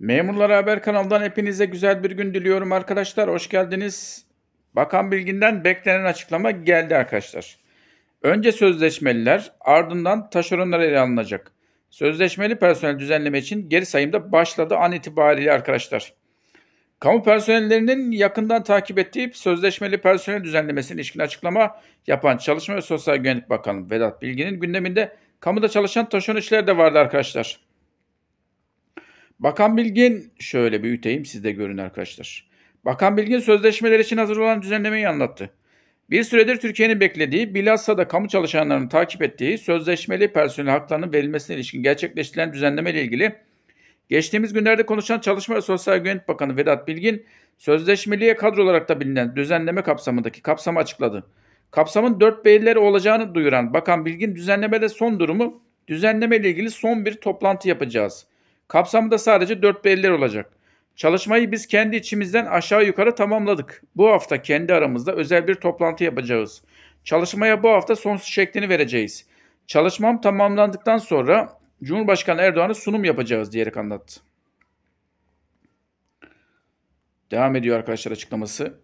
Memurlara Haber kanalından hepinize güzel bir gün diliyorum arkadaşlar. Hoş geldiniz. Bakan Bilgin'den beklenen açıklama geldi arkadaşlar. Önce sözleşmeliler ardından taşeronlar ele alınacak. Sözleşmeli personel düzenleme için geri sayımda başladı an itibariyle arkadaşlar. Kamu personellerinin yakından takip ettiği sözleşmeli personel düzenlemesine ilişkin açıklama yapan Çalışma ve Sosyal Güvenlik Bakanı Vedat Bilgin'in gündeminde kamuda çalışan taşeron işleri de vardı arkadaşlar. Bakan Bilgin şöyle büyüteyim sizde görün arkadaşlar. Bakan Bilgin sözleşmeler için hazır olan düzenlemeyi anlattı. Bir süredir Türkiye'nin beklediği, bilhassa da kamu çalışanlarının takip ettiği sözleşmeli personel haklarının verilmesine ilişkin gerçekleştirilen düzenleme ile ilgili geçtiğimiz günlerde konuşan Çalışma ve Sosyal Güvenlik Bakanı Vedat Bilgin, sözleşmeliye kadro olarak da bilinen düzenleme kapsamındaki kapsamı açıkladı. Kapsamın dört beyleri olacağını duyuran Bakan Bilgin düzenlemede son durumu, düzenleme ile ilgili son bir toplantı yapacağız. Kapsamı da sadece 4 beller olacak. Çalışmayı biz kendi içimizden aşağı yukarı tamamladık. Bu hafta kendi aramızda özel bir toplantı yapacağız. Çalışmaya bu hafta sonsuz şeklini vereceğiz. Çalışmam tamamlandıktan sonra Cumhurbaşkanı Erdoğan'a sunum yapacağız diyerek anlattı. Devam ediyor arkadaşlar açıklaması.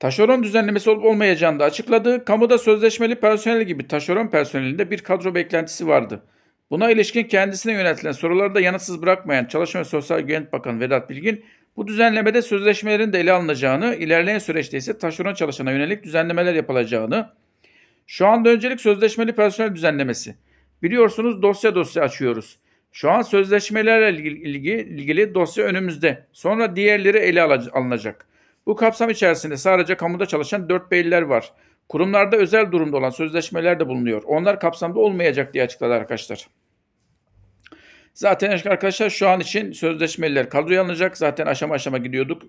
Taşeron düzenlemesi olup olmayacağını da açıkladı. Kamuda sözleşmeli personel gibi taşeron personelinde bir kadro beklentisi vardı. Buna ilişkin kendisine yöneltilen soruları da yanıtsız bırakmayan Çalışma ve Sosyal Güvenlik Bakanı Vedat Bilgin, bu düzenlemede sözleşmelerin de ele alınacağını, ilerleyen süreçte ise taşeron çalışana yönelik düzenlemeler yapılacağını, şu anda öncelik sözleşmeli personel düzenlemesi. Biliyorsunuz dosya dosya açıyoruz. Şu an sözleşmelerle ilgili, ilgili dosya önümüzde. Sonra diğerleri ele alınacak. Bu kapsam içerisinde sadece kamuda çalışan 4 beyliler var. Kurumlarda özel durumda olan sözleşmeler de bulunuyor. Onlar kapsamda olmayacak diye açıkladı arkadaşlar. Zaten arkadaşlar şu an için sözleşmeliler kadroya alınacak. Zaten aşama aşama gidiyorduk.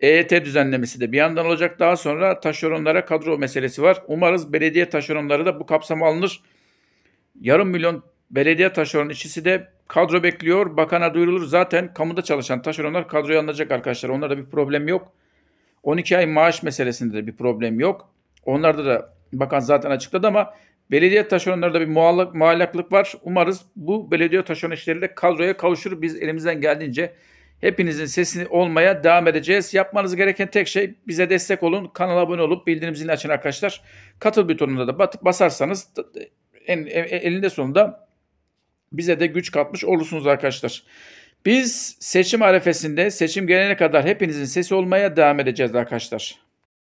EYT düzenlemesi de bir yandan olacak. Daha sonra taşeronlara kadro meselesi var. Umarız belediye taşeronları da bu kapsama alınır. Yarım milyon belediye taşeron işçisi de kadro bekliyor. Bakana duyurulur. Zaten kamuda çalışan taşeronlar kadroya alınacak arkadaşlar. Onlarda bir problem yok. 12 ay maaş meselesinde de bir problem yok. Onlarda da bakan zaten açıkladı ama Belediye taşeronlarında bir muallak, muallaklık var. Umarız bu belediye taşeron de kadroya kavuşur. Biz elimizden geldiğince hepinizin sesini olmaya devam edeceğiz. Yapmanız gereken tek şey bize destek olun. Kanala abone olup bildirim zilini açın arkadaşlar. Katıl butonuna da batıp basarsanız en, en, e, elinde sonunda bize de güç katmış olursunuz arkadaşlar. Biz seçim arefesinde seçim gelene kadar hepinizin sesi olmaya devam edeceğiz arkadaşlar.